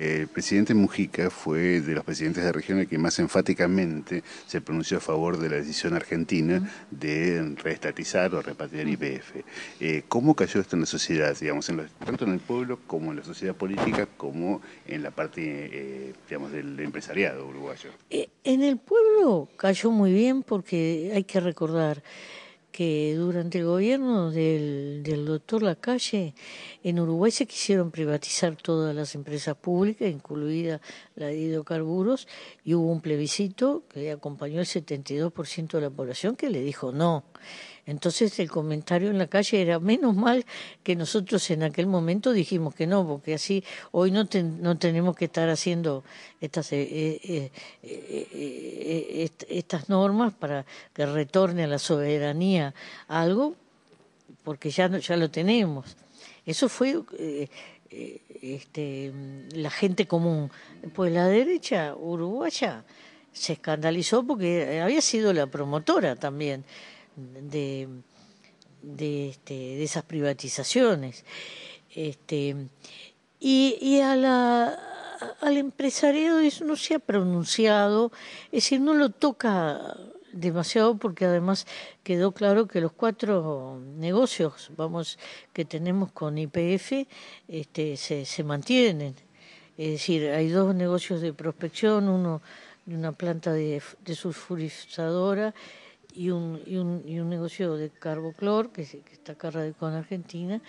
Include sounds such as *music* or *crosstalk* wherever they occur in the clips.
El presidente Mujica fue de los presidentes de la región el que más enfáticamente se pronunció a favor de la decisión argentina de reestatizar o repatriar IPF. Eh, ¿Cómo cayó esto en la sociedad, digamos, tanto en el pueblo como en la sociedad política, como en la parte, eh, del empresariado uruguayo? Eh, en el pueblo cayó muy bien porque hay que recordar que durante el gobierno del, del doctor Lacalle en Uruguay se quisieron privatizar todas las empresas públicas, incluida la de hidrocarburos, y hubo un plebiscito que acompañó el 72% de la población que le dijo no. Entonces el comentario en la calle era menos mal que nosotros en aquel momento dijimos que no, porque así hoy no, tenemos que estar haciendo estas eh, eh, eh, estas normas para que retorne a la soberanía algo, porque ya, ya lo tenemos. Eso fue eh, eh, este, la gente común. Pues la derecha uruguaya se escandalizó porque había sido la promotora también de, de, este, de esas privatizaciones. Este, y a la, al empresariado eso no se ha pronunciado, es decir, no lo toca demasiado porque además quedó claro que los cuatro negocios vamos que tenemos con IPF este, se, se mantienen es decir hay dos negocios de prospección uno de una planta de, de sulfurizadora y un, y un, y un negocio de carboclor que, está acá con en Argentina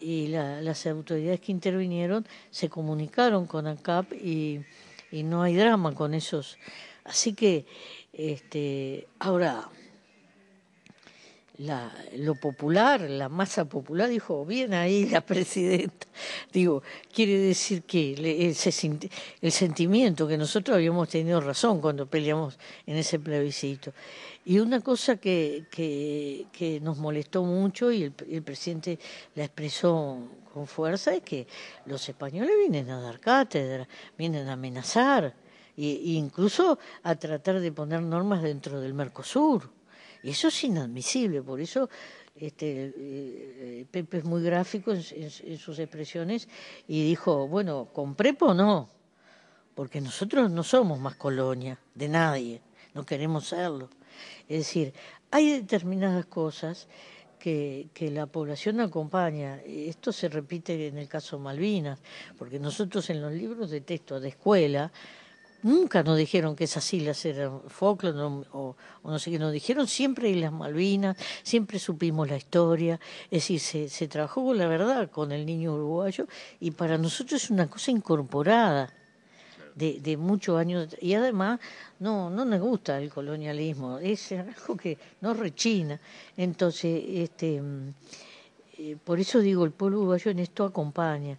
y las autoridades que intervinieron se comunicaron con ACAP y, y no hay drama con esos. Así que, este, ahora, la, lo popular, la masa popular, dijo, bien ahí la presidenta. *laughs* Digo, quiere decir que el sentimiento que nosotros habíamos tenido razón cuando peleamos en ese plebiscito. Y una cosa que, nos molestó mucho y el, presidente la expresó con fuerza es que los españoles vienen a dar cátedra, vienen a amenazar e incluso a tratar de poner normas dentro del Mercosur. Y eso es inadmisible, por eso este, eh, eh, Pepe es muy gráfico en, sus expresiones y dijo, bueno, con Prepo no, porque nosotros no somos más colonia de nadie, no queremos serlo. Es decir, hay determinadas cosas que, que la población acompaña. Esto se repite en el caso Malvinas, porque nosotros en los libros de texto de escuela Nunca nos dijeron que esas islas eran Falkland o, no sé qué, nos dijeron siempre Islas Malvinas, siempre supimos la historia, es decir, se, trabajó con la verdad con el niño uruguayo y para nosotros es una cosa incorporada. De, de, muchos años. Y además, no, no nos gusta el colonialismo, es algo que nos rechina. Entonces, este, mm, eh, por eso digo, el pueblo uruguayo en esto acompaña.